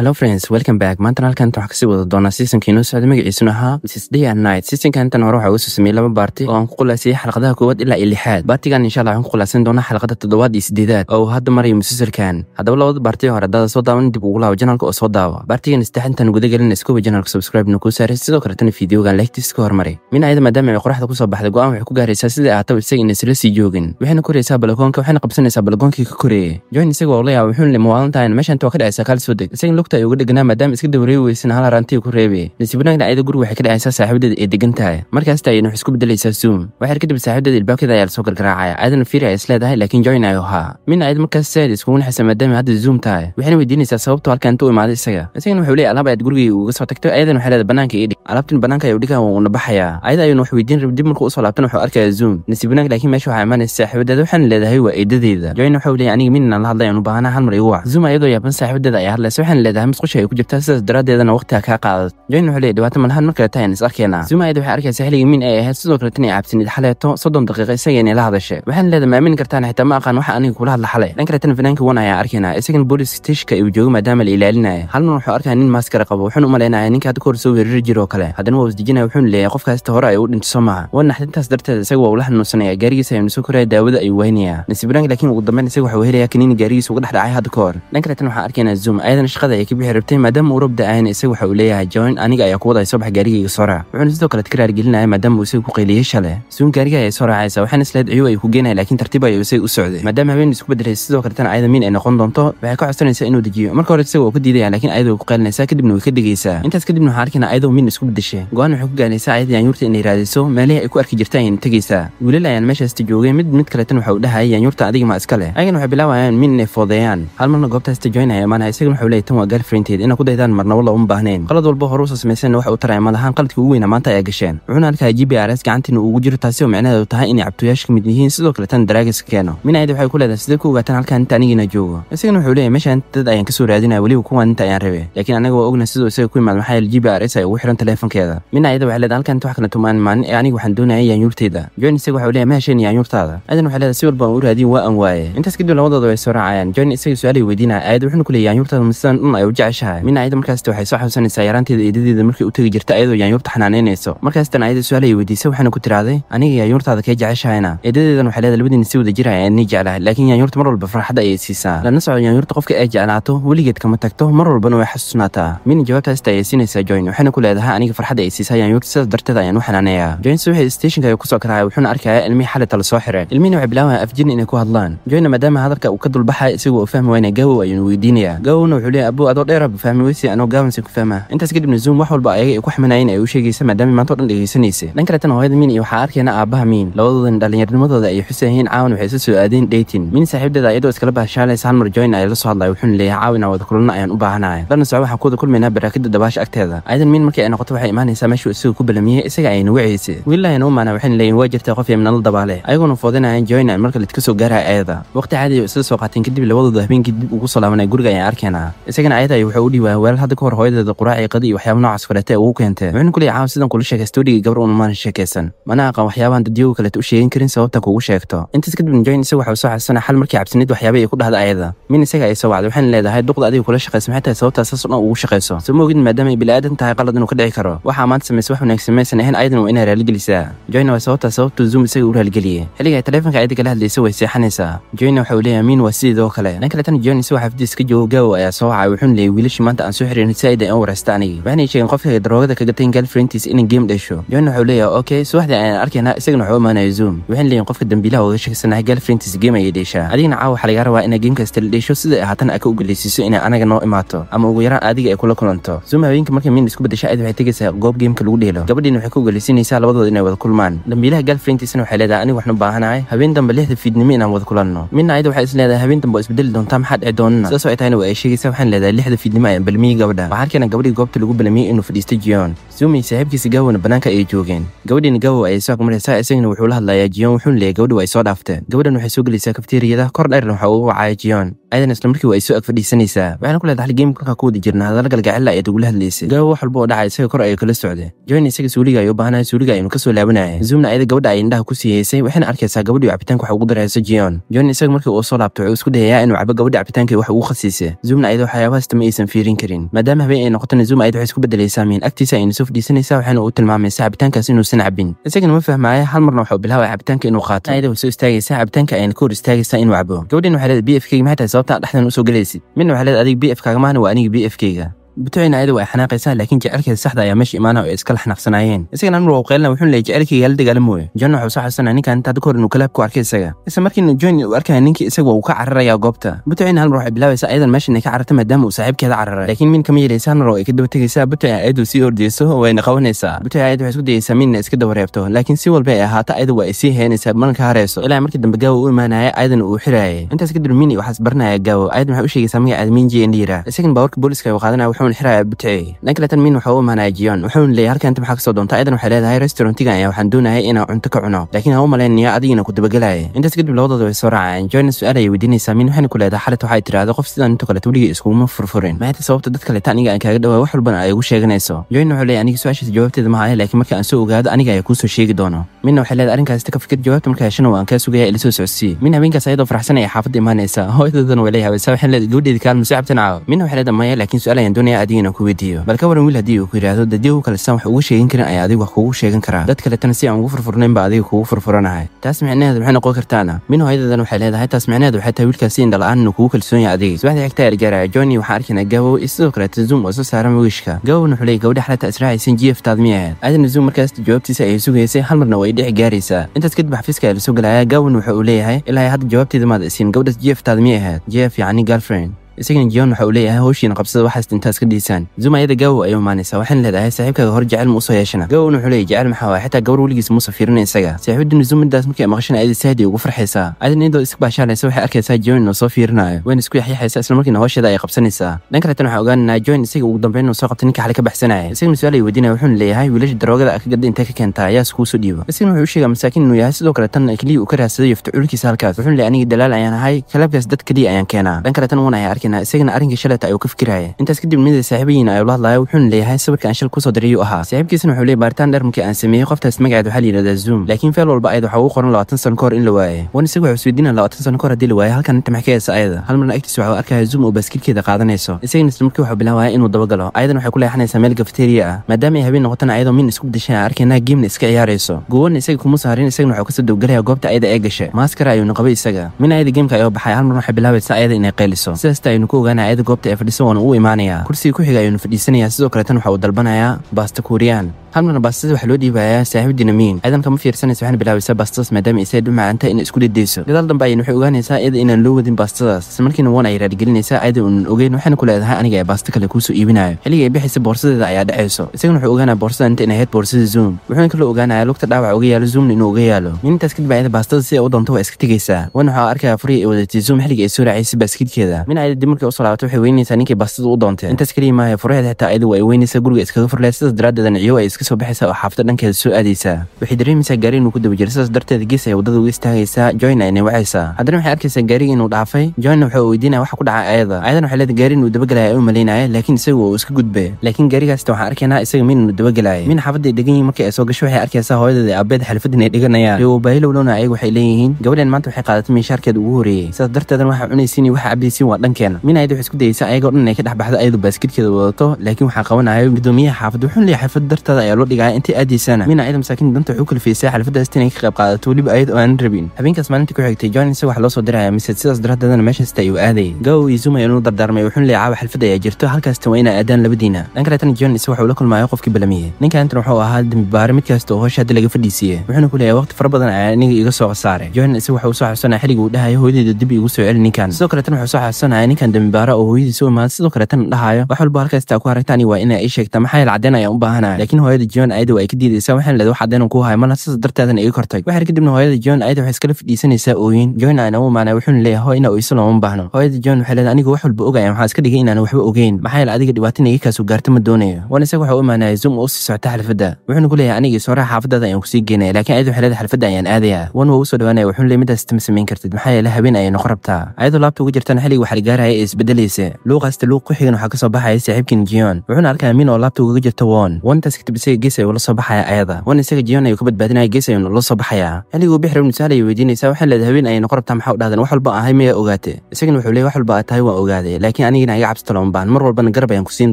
hallo friends welcome back maantan halkan waxaa kasii wada doonaa seasonkii inoo socda magaciisuna ahaa day and night seasonka intan hore waxaa uga soo sameeyey laba baarti oo aan ku qulaasiyey xalqadaha koowaad ilaa iyo lixaad baartigan insha allah waxaan ku qulaasin doonaa xalqada toddobaad iyo siddeedaad oo hadda marayo musalsalkan haddaba labada baarti hore haddaada soo daawan dib ugu laabo janalka oo soo daawa baartigan saddex intaan guda gelina iskoba subscribe na kuu saaray sidoo kaletana fideogan lagtiisa ka hormari min ayada maadaama ay qoraxda kusoo baxday go'aan waxay ku gaaraysaa sidai aataba isaga inay isla sii joogin waxayna koraysaa balakoonka waxayna qabsanaysaa balakoonkii ka koreeyey join isaga waa la yaaba wuxuuna le muwaalantaayna meeshan waa ka dhacaysaa kaal soo deg isagan lugta ay uga dheganaa maadaama iska dawareebi weysan hal harantiga ku reebe nasiibanaag dhacayada guri waxay ka dhacaysaa saaxiibadeed ay degan markaasta ayay nuxis ku beddelaysaa zoom waxyar kadib saaxiibadeed ilbaabkeeda ayaa lasoo gargaraacaya aadana fiiri ay is laakiin joyn ay ahaa min ayad markaas saad iskugu naxaysa maadaama hadda zoom tahay waxayna weydiinaysaa sababto halka inta u imaaday isaga isagana wuxuu leeyay alaab ayaad gurigay uga soo tagto ayadan waxay leedahay banaanka ii dhig alaabtin banaanka ayuu dhigaa waa baxayaa ayada ayuuna wax weydiin rab dib markuu usoo laabtana wuxuu arkayaa zoom nasiibanaag laakiin meesha waxaa imaanaysa saaxiibadeeda waxaana leedahay waa eedadeeda joyn waxa uu aniga min la hadlay aan u baahanaa hal mar igu zoom ayadoo yaaban saaxiibadeeda ayaa hadlaysa waxaana leedahay aadaa masqusha ay ku jirtaa sidaas daraaddeedana waqtiha kaa qaadat jayna wuxuu leeyay dhawaatan malhaan mar kaleta tahayn is arkeenaa sumaayada waxay arkaysa xilligii min ay ahayd sidoo kale tan ay cabsinid xaleeto soddon daqiiqa isagaynay la hadashay waxaana leedaa ma kartaan xitaa ma aqaan waxa aniga kula hadla xale dhan kale tan fanaanka wan ayaan arkaynaa isagana booliska steeshka ayuu joogo maadaama la ilaalinaya hal mar wuxuu arkaa nin maaskara qabo wuxuuna u malaynayaa ninka hadda kahor soo weerari jiroo kale haddana waa isdejinaya wuxuuna leeyahay qofkaasita hore ay u dhintiso maaha waa naxdintaas darteed isaga waa ula hanuunsanaya gaarigiisa ayuuna soo koraya daawada ayuu waynaya nasiib laakiin ugu dambeyn isaga waxuu helaya kaniini gaarigiisa uga dhexdhacay hadda kahor dhan kale tan waxaan arkaynaa zoom ayadana shaqada ayay ka bixi maadaama uu robda ahayn isaga waxa uu leeyahay join aniga ayaa ku wadaysa bax gaarigayga soo raac wuxuuna sidoo kale tikaraar gelinaya maadaama uu isaga ku qeyliyey shale suun gaariga ayay soo raacaysa waxaana isleed ciyow ay ku geenaya laakiin tartiib ayuu isaga u socday maadaama haween isku bedelay sidoo kale tan ayada miin ay noqon doonto waxay ka codsanaysaa inuu dejiyo marka hore isaga waa ku diidaya laakiin ayada way ku qeylinaysaa kadibna way ka degaysaa intaas kadibna waxaa arkayna ayadoo miin isku bedeshay go-aan waxay ku gaaraysaa ayada yaanyuurta inay raadiso meelihii ay ku arki jirta ayayna tegaysaa wiilal ayaan meeshaasta joogay mid mid kaletan waxa uu dhahaya yaanyuurta adigama iska leh ayagana waxay bilaabayaan miin inay foodeeyaan hal marna goobtaasta join ayaa imaanaya isagana waxau leeyay tan waa galfrinteed inay ku daydaan marnawalla uma baahnayn qalad walba horuusa samaysana waxa uu taraya malahaan qaladka ugu weyna maanta ay gasheen wuxuuna arkaa g b r s gacantiina uugu jiro taasi oo micnaheedu tahay inay cabduyaasha ka mid yihiin sidoo kaleetana daraagiska keeno minayda waxay ku leedahay sidee ku ogaataan halkaan inta anigiina joogo isagana wuxuu leeyahy meeshaan dad ayaan kasoo raadinaya weliba kuwaan inta ayaan rabe laakiin anaga waa ogna siduu isaga ku imaad maxaa yael g b r s ay ugu xiran taleefonkeeda minayada waxay leedahay halkaan inta wax kala tumaan maalin ee aniga waxaan doonayay yaanyuurtayda join isaga waxa uu leeyahy ma heshayn yaanyuurtaada aadan waxay leedahay si walba aan u raadiyin waa aan waaye intaas kadib labadooda way soo raacayaan join isaga su-aal weydiinaya aayad wuxuuna ku leeyahy yaanyuurtaada ma sidaan dhan ay u jeceshahay minayada markaasta waxay soo xasuusanaysaa yaraanteeda eedadeeda markay u tegi jirta ayadoo yaanyuurta xanaanaynayso markaastan ayada su-aalay weydiisay waxaana ku tirahday aniga yaanyuurtaada kee jeceshahayna eedadeedan waxay leedahay labadiina si wada jira ani jeclahay laakiin yaanyuurta mar walba farxad ayay siisaa lana socdo yaanyuurta qofka ay jeclaato weligeed kama tagto mar walbana way xasuusnaataa mina jawaabtaasta ayay siinaysaa joyn waxayna ku leedahay aniga farxad ay siisaa yaanyuurta sidaas darteed ayaan u xanaanayaa joyns waxay stationka ay kusoo karahaya wuxuuna arkayaa ilmihii xalita la soo xireen ilmihina waxay bilaabaya afjirna inay ku hadlaan joyna maadaama hadalka uu ka dulbaxaya isagoo uu fahmaya inay gawow ayuunu weydiinayaa gawowna wuxuu leeyahy abu adoo dheera fahmi weysi anoo gaabansi ku fahmaa intaas kadibna zoom wax walba ayaga ay ku ximinayeen ay u sheegaysa maadaama maanta dhan dhegaysanaysa dhan kaletana hooyada miin iyo waxaa arkayna aabbaha miin labadoodana dhallinyarnimadooda ay xusayihiin caawin waxay isa soo aadeen dheytin miin saaxiibdeeda iyadoo iskala bahashaalaysa halmar joyn ay la soo hadlay wuxuuna leeyahay caawina wada kulana ayaan u baahanahay lana soco waxaan kuwada kulmaynaa baraakida dabaasha agteeda ayadan miin markii ay noqoto waxay imaanaysaa meeshuu isaga ku balamiyey isaga ayna wacaysa wiillahi noo maana waxayna leeyihin waa jirtaa qof yamnala dabaale ayaguna foodinayaan joyn ay marka laidka soo gaaraya ayada waqti caadiya isla soo qaateen kadib labadooda habeenkii dib ugu salaamanay guriga ayaan arkaynaa isagana ayada wuxuu u dhiibaa weel hadda ka hor hooyadeeda quraacii qadi iyo waxyaaba noocaas kaleeta ee ugu keentee wuxuuna kuley caaw sidan kula sheegay stoodhigii gabar una maanan sheekaysan mana aqan waxyaabahan dadyogu kaleeta u sheegin karin sababtan kuugu sheegto intaas kadibna joyn isagu waxa u soo xasuusanaa xal markii cabsinid waxyaaba ay ku dhahda ayada min isaga ay soo wacday waxayna leedahay duqda adiga kula shaqaysa maxay tahay sababtaa saas dhan ugu shaqayso soo moogid maadaama ay bilaadan tahay qalad inuu ka dhici karo waxaa maanta samaysa wax wanaagsan maysan ahayn ayadana waa inay raaligelisaa joyna waa sababtaa sababtuu zoom isaga u raaligeliyey xilliga ay taleefonka ayada kala hadlaysa way seexanaysaa joyna waxa uu leeyahay miin waa sideedoo kale dhan kale tan joyn isagu xafidiis ka joogo gaawo ayaa soo wacay wuxuu Burnley wiilashii maanta aan soo xiriirin si ay deen u wareystaa anigii waxayna sheegeen qofka daroogada ka gatay galfrientiis inay game dhesho John wuxuu leeyahay okay subaxdii ayaan arkaynaa isagana wuxuu imaanayo Zoom waxayna leeyihin qofka dambiilaha uga sheegsanahay galfrientiis game ayay dheshaa adigana caawa waxaa lagaa rabaa inay game kasta la dhesho sida ay haatan aad ka ogoleysiiso inay anaga noo imaato ama ugu yaraan adiga ay kula kulanto Zoom haweenka markay min isku bedesha ayad waxay tegaysaa goob gameka lagu dheelo gabadhiina waxay ka ogoleysiinaysaa labadood inay wada kulmaan dambiilaha galfrientiisna waxay leedahay aniga waxna baahanahay haween damba lixda fiidnimo inaan wada kulanno midna ayada waxay is leedahay haween damba oo isbedeli doontaa maxaa dhici doonana sidaas oo ay tahayna waa ay sheegaysaa waxaan leedahay lixda fiidnimo ee balmiyey gabadha waxaa halkana gabadhii goobta lagu balmiyey inuu fadhiistay jiyoon suumay saaxiibkiisa gawona bannaanka ayay joogeen gabadhiina gawo ayay soo agmaraysaa isagana wuxuu la hadlayaa jiyoon wuxuun leeyay gabadhi ay soo dhaafteen gabadhan waxay soo gelaysaa kafteeriyada kor dheerna waxaa ugu wacaya jiyoon ayadana islamarkiiba ay soo ag fadhiisanaysaa waxaana ku leedahay hal geemi ku wada jirna hadalla galgacilla ayad ugula hadlaysay gawo wax walba oo dhacay isaga kor ayay kala socday joyn isaga suuliga ayuu baahanaya suuliga aynu ka soo laabanaya zuumna ayada gabadha ay indhaha ku sii haysay waxayna arkaysaa gabadhiu cabitaanka wax ugu darayso jiyoon joyn isaga markii uu soo laabtay wuxuu isku dayayaa inuu cabo gabadhi cabitaankay wax ugu khasiisay zuumna ayada waxyaabahaas qiyaasta ma aysan fiirin karin maadaama habeen ay noqoto nazuuma ayad waxay isku beddelaysaa miin agtiisa ayna soo fadhiisanaysaa waxaana uu tilmaamaysaa cabitaankaas inuusan cabin isagana ma fahmaaya hal marna waxuu bilaabaya cabitaanka inuu qaato ayada soo istaagaysaa cabitaanka ayna ka hor istaagaysaa inuu cabo gabadhin waxay leedahay b f kayga maxay tahay sababta sababtaa dhexdan usoo gelaysid midna waxay leedahay adiga b f kaaga maahna waa aniga b f kayga butocinaayada waa xanaaqaysaa laakiin jecelkeeda saxda ayaa meesha imaanah oo ay iska laxnaaqsanayeen isagana anur waa qaylina wuxuu leeyay jecelkii dagaala mooye john wuxuu soo xasuusanaya ninkan intaa dadka hor inuu kalaab ku arkay isaga isla markiina john uu arkaya ninkii isagu uu ka cararayaa goobta butocina halmar waxay bilaabaysaa ayadan meesha inay ka cararta maadaama uu saaxiibkeeda cararay laakiin min kama yeelaysa halmar oo ay ka daba tegaysaa butoci ayadu sii ordeyso wayna qabanaysaa butoci ayad waxay isku dayaysaa minna iska dawareebto laakiin si walba ay ahaata ayada waa ay sii heynaysaa mana hareyso ilaa markii dambe gaawo u imaanaya ayadan uu xiraayay intaas kadib mini waxaa isbaranaya gaawo ayadan waxay u sheegaysaa magaceeda minji in la yiraa isagan baawarka booliska uu qaadanaya wuxuu xiraya butcey naglatan min waxa uu manaajiyon wuxuun leeyahy halka inta maxaa kasoo doonta ayadan waxay leedahay restaurantigan ayaa waxaan doonahay inaan cunto ka cuno laakiin ha u malaynayo adigina ku dabagelaya intaas kadib labadooda way soo raaceen joyna su-aal weydiinaysaa min waxayna ku leedahay xalit waxay tidhaahda qof sidan into kaleta weligii iskuguma furfurin maanta sababta dad kaleta aniga aan kaaga dhawaa wax walbana ay ugu sheeganayso joyna wuxuu leeyahy aniga su-aashaas jawaabteeda mahaye laakiin marka aan soo ogaado aniga ayaa kuusoo sheegi doono minna waxay leedahay arrinkaasita ka fikir jawaabta marka heshana waan kaa sugaya ila soo socsii min haweenkaas ayadoo faraxsan ayay xaafadda imaanaysaa hooyadoodan way lay hawaysaa waxaan leedahay gabadheedi kaalma soo cabtanaco minna waxay leedahay maya laakiin su-aal ayaan doonaya adigiina ku weydiiyo bal ka waran wiil haddii uu ku yidhaahdo dadii u kalesaan wax ugu sheegin karin ayaa adigu wax kugu sheegan karaa dad kaletana si aan ugu furfurnayn baa adiga kugu furfuranahay taas micnaheed waxay noqon kartaana min hooyadadan waxay leedahay taas micnaheed waxay tahay wiilkaasi in dhala'aan inuu kugu kalsoon yahay adiga subaxdii xigtaa ergaaraya johnny waxaan arkaynaa gabow iyo sidoo kaleeta zoom oo soo saaran wiishka gabowna wuxuu leeyay gabadha xalata israacaysan jieftaad miyay ahayd aadana zoom markaas jawaabtiisa ayay sugaysay hal marna way dhici gaaraysaa intaas kadib xafiiska ee la galaya gabowna waxa uu leeyahay ilaa hadda jawaabtiidamaad maada isiin gabadhaas jieftaad miyay ahayd jeef yacni girlfriend isagan jion waxa uu leeyahay howshiina qabsada waxaast intaas ka dhiisaan zumayada gaawo ayay umaanaysaa waxaan leedahay saaxiibkaaga hor jacayl ma usoo yeeshana gawowna wuxuu leeyay jacayl maxaa waaya xataa gawar weligiis muusa fiirina isaga saaxiibadina zum middaas markii maqashana ayada sahdi ugu farxaysaa adin iyadoo isbaashaalaysa waxay arkaysaa jion inuu soo fiirinayo wayna isku yaxyaxaysa islamarkiina howsheeda ayay qabsanaysaa dhanka reetan waxaan ogaanaynaa join isaga ugu dambeyn inuu soo qabtay ninka xali ka baxsanaya isagana su-aal ay weydiinaya wuxuuna leeyahay wiilasha daroogada ah ka gadda intay ka keentaa ayaa iskugu soo dhiiba isagana wuxuu u sheegaa masaakiin inuu yahay sidoo kale tan keliya uu ka raadsaday yoftacuulkiisa halkaas wuxuuna leey anigii dalaal ayaan ahay kalaabkaas dad keliya ayaan keenaa dhanka reetan wuuna ay arkin markaana isagana arrinkii shalayta ayuu ka fikiraya intaas kadib mida saaxiibayiina ayuu la hadlaya wuxuuna leeyahay sawirka aan shal kusoo dirayuu ahaa saaxiibkiisana wuxuu leey baaritaan dheer markii aan sameeyey qoftaas magaceed waxaa la yidhahdaa zoom laakiin feel walba ayad waxa ugu qoran labaatan sano ka hor in la waaye wan isaga waxuu isweydiinaya labaatan sano ka hor haddii la waaye halkan inta maxay ayada hal marna agtiisa waxuu arkaya zoom oo baaskiilkeeda qaadanayso isagana isla markii waxuu bilaabaya inuu dabagalo ayadan waxay ku leexanaysaa meel gafeteriya ah maadaama ay habeen noqotana ayadoo min isku bedeshay aan arkaynaa geemna iska ciyaarayso goowana isaga kuma saarin isagana waxuu kasoo dowgalaya goobta ayada ee gashay maaskara ayuuna qabay isaga min ayada gemka ayoo baxay hal marna waxay bilaabaysaa ayada inay qayliso sidaas heesta aynu ku ogaana ayada goobta ee fadhiisa waana uu imaanayaa kursiga ku xiga ayaynu fadhiisanayaa sidoo kaleetan waxa uu dalbanayaa baasta kuuriyaan halmarna baastada waxaa loo dhiibayaa saaxiibdiina miin aadan kama fiirsanaysa waxaana bilaabaysaa baastadas maadaama isay dhu macaanta ina isku dhedeyso gadaal dambe ayana waxay ogaanaysaa iyada inaan loo wadin baastadaas isla markiina waan ay raadgelinaysaa ayada uunan ogeyn waxaana ku leedahay aniga ee baasta kale kuusoo iibinayo xilliga ay bixaysa boorsadeeda ayaa dhacayso isagana wuxuu ogaanaya boorsada inta in ahayd boorsada zoom wuxuuna kaloo ogaanaya lugta dhaawac uga yaalo zoomna inuu uga yaalo min intaas kadib ayada baastada sida u doonto waa iska tegaysaa waana waxaa arkayaa furiya ay wadatay zoom xilliga ay soo raacaysa baaskidkeeda min ayada dib markay usoo laabato waxay weynaysaa ninkii baastada u doontay intaas keliya maaha fureheed xitaa iyada waa ay weynaysaa guriga iskaga furlee sidaas daraaddeedana ciyow ay iska soo baxaysa oo xaafada dhankeeda soo aadaysaa waxay dareemaysaa gaari inuu ku daba jira sidaas darteed gees ay waddada uga istaagaysaa joyna ay nawacaysaa haddana waxay arkaysaa gaariga inuu dhaafay joyna wuxuu weydiinaya waxa ku dhaca ayada ayadan waxay leedahay gaari inuu dabagelaya ay u malaynaya laakiin isagu uu iska gudbe laakiin gaarigaasita waxaan arkaynaa isaga min inuu dabagelaya min xaafadda ay degan yihin markii soo gasho waxay arkaysaa hooyadeeda aabbeeda xalfadan ay dhiganayaan rewabaayilowlowna ayagu waxay leeyihiin gabadheen maanta waxay qaadatay minshaarkeeda ugu horreeyey sidaas darteedan waxa cunaysiin waxa cabaysiin waa dhankeena min ayada waxay isku dayaysaa ayagoo dhan inay ka dhex baxdo ayadu baaskidkeeda wadato laakiin waxaa qabanayo gudoomiyaha xaafadda wuxuun leeyahay xafad darteeda ayaa loo dhigaya intii aadiisana mina ayada masaakiinta danta wuxuu kalfeysay xalfadaas inay ka qayb qaadato weliba ayad oo aan rabin habeenkaas maalintii ku xigtay john isag wax loo soo diraya mise sidaas daraaddeedana meeshasta ayuu aaday gaw iyo zuma inuu dardaarmay wuxuun leey caawa xalfad ayaa jirto halkaasta waa inaa aadaan labadiina dhan kaletana john isag waxa uu la kulmayo qofkii balamiye ninka antan wuxuu ahaa dembibaare midkaasta kasta oo howsha haddi laga fadhiisiiye wuxuuna ku leeyahay waqti fara badan ayaa iniga iga soo khasaaray john isag waxa uu soo xasuusanaya xilliga uu dhahayo hooyadeyda dib iigu soo celi ninkan sidoo kaletan wuxuu soo xasuusanaya ninkan dembibaare oo hooyadii soo imaada sidoo kaletan dhahayo wax walba halkaastaa ku aragtaan waa inaa ii sheegta maxaa yael caddeyn ayaan u baahanaya laakiin hooyada hooyada john ayadow ay ka diidaysaa waxaan leed wax cadeen ku haay mar sidaas dartaadan iga kortay waxaan kadibna hooyada john ayada waxay iskala fadhiisanaysaa ooyin john aana u maanay wuxuuna leeyahay hoo ina isalo uma baahno hooyada john waxay leedahay anigu wax walba ogaya waxaa iska dhigay inaana waxba ogeyn maxaa yeele adiga dhibaatin iga kaasoo gaarto ma doonayo waan isaga waxa u maanaya zum oo sii socta xalfadda wuxuuna ku leeyahay aniga sooraaha xaafadaada ayaan kusii geenaya laakiin ayada waxay leedahay xalfadda ayaan aadayaa wan waa u dhawaanaya wuxuuna leeyahay midaas tama samayn kartid maxaa yeele haween ayay noqon rabtaa ayadoo laabta ugu jirtaan xilliga waxaa gaaraya ee isbedelaysa luuqaasta luuq ku xigan waxaa ka soo baxaya saaxiibkan jion wuxuuna arkaya min oo laabta ugaga jirta won wontaas ka isaga gees ayuu soo baxaya ayada wan isaga jiyon ayuu ka badbaadinaya gees ayuuna la soo baxayaa xilliguu bixir ibnu sahl ayay weydiinaysaa waxay leedahay haween ayayna ku maxaa u dhahdeen wax walba ahay miyaa ogaate isagana wuxuu leeyay wax walba a tahay waa ogaaday laakiin anigina iga cabsi mar walbana garab ayaan ku siin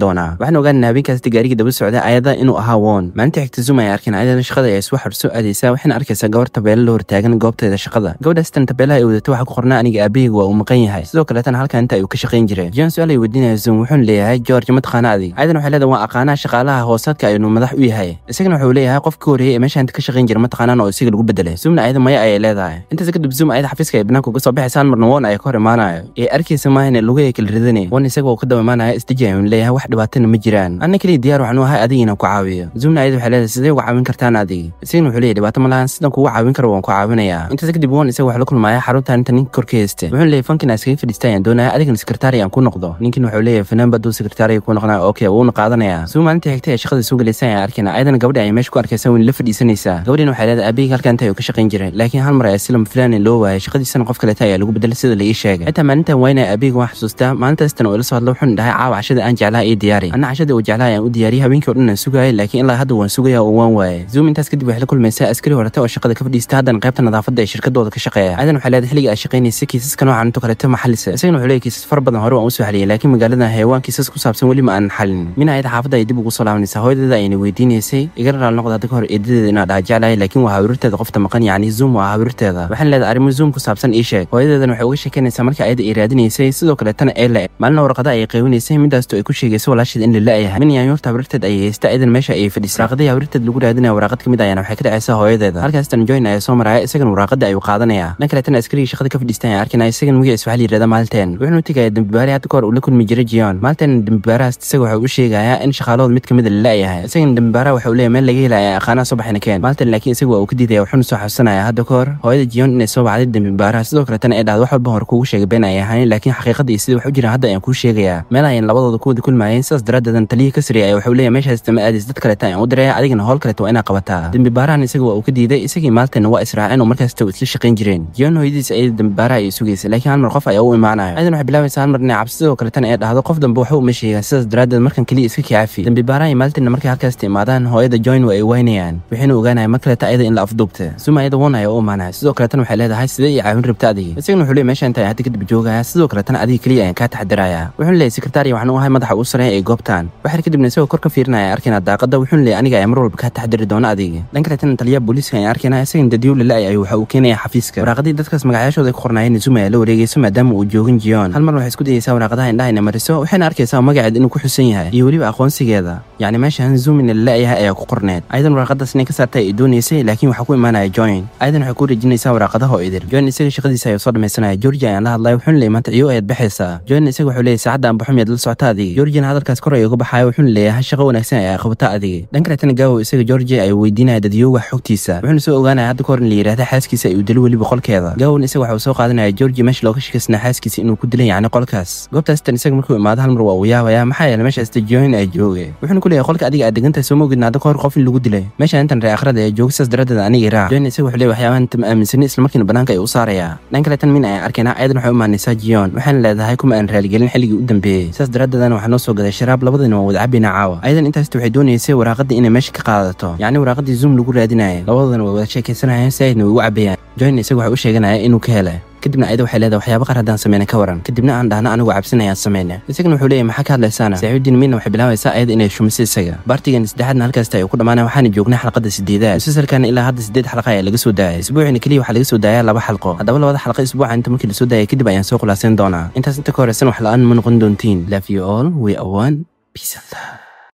doonaa waxaan ogaanana habeenkaasti gaarigii daba socda ayada inuu ahaa woon maalinta xigta zoom ay arkeen ayadana shaqada ay iswaxar soo aadaysaa waxayna arkaysaa gabar tabeelo la hortaagan goobteeda shaqada gabadhaas tan tabeelaha ay wadata waxaa ku qornaa aniga aabahayga waa uu maqan yahay sidoo kaletana halkaa inta ayuu ka shaqayn jiray jiyon su-aal ay weydiinaya zoom wuxuuna leeyahay george mataqaana adig ayadan waxay leedahay waan aqaanaa shaqaalaha hoosaadka aynu ah madax u yahay isagana wuxuu leeyahay qofka horeeyey ee meesha inta ka shaqayn jira mataqaanaan oo isaga lagu bedelay zuumna ayada maya ayay leedahay intaas kadib zuum ayada xafiiska ay banaanka uga soo baxaysaan marna woon ay ka hor imaanayo ee arkaysa maahane lugahee kala ridanay woon isaga uu ka daba imaanaya isdijayun leeyahay wax dhibaatana ma jiraan anna keliya diyaar waxaan u ahay adiga inaan ku caawiyo zuumna ayada waxay leedahay sidee uga caawin kartaan adiga isagana wuxuu leeyahay dhibaato ma lahan sidan kuuga caawin karo waan ku caawinayaa intaas kadib woon isaga wax la kulmaaya xaruntan inta ninka korka haysta wuxuu leeyahay fankin iskaga fadhiistaan yaan doonaya adigana sekretari aan ku noqdo ninkin wuxuu leeyahay fanaan baduu sekretariga ku noqnaa okay wuuna qaadanayaa zuum maalintii xigtay ee shaqada soo galaysaan arkin ayadan gabadha ay meesha ku arkaysa wayna la fadhiisanaysaa gabadhan waxay leedahay aabihii halkaa inta ayuu ka shaqayn jiray laakiin hal mar ayaa si lama loo waayay shaqadiisana qof kaleta ayaa lagu bedelay sida la ii sheegay xitaa maalintan waynaya aabihiga waan xasuustaa maalintaastan oo ila soo hadlo wuxuuna dhahay caawa cashada aan jeclaha ii diyaari ana cashada uu jeclaa ayaan u diyaariyay habeenkii o dhan aan sugaayay laakiin ilaa hadda waan sugaya oo waan waayay zuum intaas kadib waxay la kulmaysaa askari horata oo shaqada ka fadhiista haddana qaybta nadaafadda ee shirkadooda ka shaqeeya ayadana waxay leedahay xilliga aa shaqaynaysa kiisaska noocan intu kaleeto ma xalisa isagana wuxuu leeyahy kiisas far badan hore waan usoo xaliyay laakiin magaalada haywaan kiisas ku saabsan weli ma aanan xalin mina ayada xaafadda ay dib ugu soo laabanaysaa hooyadeeda ayna weydiin weydiinaysay igala noqda hadda ka eedadeeda inaa dhaha jeclahay laakiin waa hawrirteeda qofta maqan yacni zuum waa hawrirteeda waxaan leedahay arrimo zuum ku saabsan ii sheeg hooyadeedan waxay uga sheekanaysaa marka ayada ay raadinaysay sidoo kaleetana ee la-eg maalina warqada ayay qaybinaysay midaasto ay ku sheegaysa walaasheed in la la-yahay min yaanyuurta hawrirteed ayay haysta idan meesha ayay fadhiisay waraaqadii hawrirteed lagu raadinaya waraaqad ka mid ah ayaana waxay ka dhacaysaa hooyadeeda halkaastan joyn ayaa soo maraya isagana waraaqada ayuu qaadanaya dhan kaletana askarigii shaqada ka fadhiistan ayaa arkinaya isagan magaciis waxaa la yidhahda maalteen wuxuuna tegaya dembibaare hadda ka hor uu la kulmi jiray jiyon maalteen dembibaarahaas isaga waxa uu sheegayaa in shaqaalahooda mid ka mid a la la-yahay mbaara waxa uu leeyahy meel laga helaya aqaanaha soo baxayna keen maaltan laakiin isagu waa uu ka diidaya wuxuuna soo xasuusanaya hadda kahor hooyada jiyon inay soo baxday dembi mbaaraha sidoo kale tana dhahda wax walba hore kuugu sheegay been ay ahayn laakiin xaqiiqada iyo sidai wax u jiraan hadda ayaan kuu sheegayaa meel ayan labadooda ku wada kulmaayeen sidaas daraaddeedan taliyihii ka sariya ayaa waxa uu leeyahy meeshaas tama aadis dad kaleeta ayaan u diraya adigana howl kaleeta waa inaa qabataa dembi baarahan isaga waa uu ka diiday isagii maaltanna waa israaceen oo markaasta uu isla shaqayn jireen jiyon hooyadiis ayada dembi ay sugaysa laakiin hal mar qof ayaa u imaanayo ciidan waxay bilaabaysa hal mar inay cabsidoo kale tana ay dhahdo qof dambe waxba uma sheegaan sidaas daraaddeed markan keliya iska kicaafi dembi baaraha markay halkaas dhammaadaan hooyada joyn way ay waynayaan ogaanaya mar kaleta ayada in la afduubta sumayada woonaya u imaanaya sidoo kale tan waxay leedahay sidee ii caawin rabta adigi isagana wuxuu leey meeshaan intaan haddi kadib joogaya sidoo kale tan keliya ayaan kaa taxadiraaya wuxuuna leeyay sekretariya waxaan u ahay madaxa ugu sareeya ee goobtaan waxaana kadibna isagoo kor ka fiirinaya arkayna daaqadda wuxuuna leeyay aniga ayaa mar walba kaa taxadiri doona adiga dhankale tan taliyaha booliiska ayaan arkayna isagana dadiyow lala ayuu waxa uu keenaya xafiiska waraaqadii dadkaas magacyashooda ay ku qornaayeen sumaya la wareegayso maadaama uu joogin jiyoon hal mar waxay isku dayaysaa waraaqadaha indhaha ina mariso waxayna arkaysaa magaceed inuu ku xusan yahay iyo weliba aqoonsigeeda yacni meeshaan zuumin leeyahay ayaa ku qorneed ayadan warqadaas ka saartay ay doonaysay laakiin waxaa ku imaanaya john ayadan waxay ku rejinaysaa waraaqadaha oo idil john isaga shaqadiisa ayuu soo dhamaysanaya georgia ayaan la hadlaya wuxuuna leey maanta iyo ayaad baxaysaa john isaga wuxuu leeyay saacadda aan baxo miyaad la socotaa adig georgiana hadalkaas kor ayuu uga baxaaya wuxuuna ha shaqo wanaagsan ayaa qabata dhan dhankale tanagawo isaga georgia ayuu weydiinaya dadyoga xogtiisa wuxuuna soo ogaanaya hadda kahor in la yidhahda xaaskiisa ayuu dilo weliba qolkeeda gawon isaga waxauu soo qaadanaya georgia meesha looga sheekaysnaa xaaskiisa inuu ku dilan yacni qolkaas goobtaastan isaga markuu imaado hal mar waa uu yaabaya maxaa yeele meeshaasta john ay jooge wuxuuna ku leeyahay qolka adiga aad degantahay somaogidna ada kahor qof in lagu dilay meeshaan intan ree akhrada ee jooga sidaas daraadeed aniga iraa jon isaga wuxuu leey waxyaabahan tam aaminsani islamarkiina bannaanka ay u saaraya dhan kaleetan min ay arkayna ayadan waxay u mahadnaysaa jiyon waxaana leedahay kuma aan raaligelin xilligii u dambeeyey sidaas daraadeedana waxaa noo soo gaday sharaab labadana waa wadacabina caawa ayadan intaasta waxay doonaysay waraaqadda inay meesha ka qaadato yacni waraaqaddii zoom lagu raadinayay labadadana way wada sheekaysanayeen si aydna way ugu cabeeyaan jon isaga waxa u sheeganaya inuu ka helay kadibna ayada waxay leedahay waxyaaba qaar haddaan sameyna ka waran kadibna aan dhahna anigu cabsinayaad sameyna isagana wuxuu leeyahy maxaa ka hadlaysaana saxiibudiin miina waxay bilaabaysaa ayada inay shumisa isaga baartigan saddexaadna halkaasta ay ku dhamaaneen waxaana joognay xalqadda sideedaad musalsalkan ilaa hadda siddeed xalqa ayaa laga soo daayay isbuuciina keliya waxaa laga soo daayaa laba xalqo haddaba labada xalqa isbuuca inta markii lasoo daayay kadib ayaan soo khulaasayn doonaa intaas inta ka horeysan wax la-aan ma noqon doontiin love you all way awaan peace and